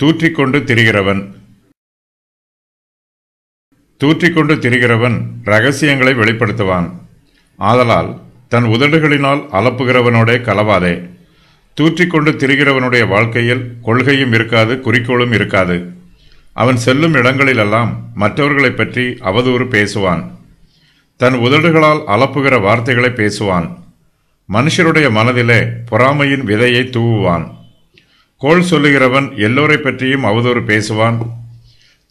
தூற்றிக்கொண்டு திரிகிறவன் தூற்றிக்கொண்டு திரிகிறவன் ரகசியங்களை வெளிப்படுத்துவான் ஆதலால் தன் உதடுகளினால் அலப்புகிறவனோட கலவாதே தூற்றிக்கொண்டு திரிகிறவனுடைய வாழ்க்கையில் கொள்கையும் இருக்காது குறிக்கோளும் இருக்காது அவன் செல்லும் இடங்களிலெல்லாம் மற்றவர்களை பற்றி அவதூறு பேசுவான் தன் உதடுகளால் அலப்புகிற வார்த்தைகளை பேசுவான் மனுஷருடைய மனதிலே பொறாமையின் விதையை தூவுவான் கோள் சொல்லுகிறவன் எல்லோரை பற்றியும் அவதூறு பேசுவான்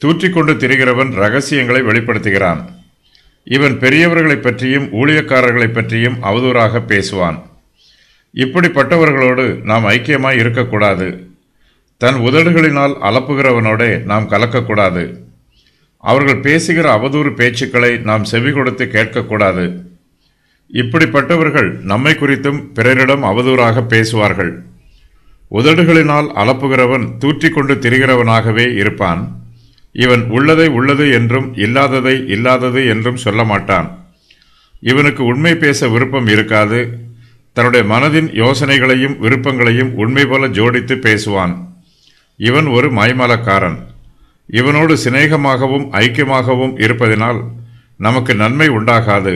தூற்றிக்கொண்டு திரிகிறவன் ரகசியங்களை வெளிப்படுத்துகிறான் இவன் பெரியவர்களை பற்றியும் ஊழியக்காரர்களை பற்றியும் அவதூறாக பேசுவான் இப்படிப்பட்டவர்களோடு நாம் ஐக்கியமாய் இருக்கக்கூடாது தன் உதடுகளினால் அலப்புகிறவனோடே நாம் கலக்கக்கூடாது அவர்கள் பேசுகிற அவதூறு பேச்சுக்களை நாம் செவி கொடுத்து கேட்கக்கூடாது இப்படிப்பட்டவர்கள் நம்மை குறித்தும் பிறரிடம் அவதூறாக பேசுவார்கள் உதடுகளினால் அளப்புகிறவன் தூற்றிக்கொண்டு திரிகிறவனாகவே இருப்பான் இவன் உள்ளதை உள்ளது என்றும் இல்லாததை இல்லாதது என்றும் சொல்ல மாட்டான் இவனுக்கு உண்மை பேச விருப்பம் இருக்காது தன்னுடைய மனதின் யோசனைகளையும் விருப்பங்களையும் உண்மை போல ஜோடித்து பேசுவான் இவன் ஒரு மைமலக்காரன் இவனோடு சிநேகமாகவும் ஐக்கியமாகவும் இருப்பதினால் நமக்கு நன்மை உண்டாகாது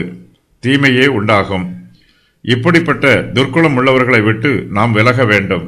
தீமையே உண்டாகும் இப்படிப்பட்ட துர்க்குலம் உள்ளவர்களை விட்டு நாம் விலக வேண்டும்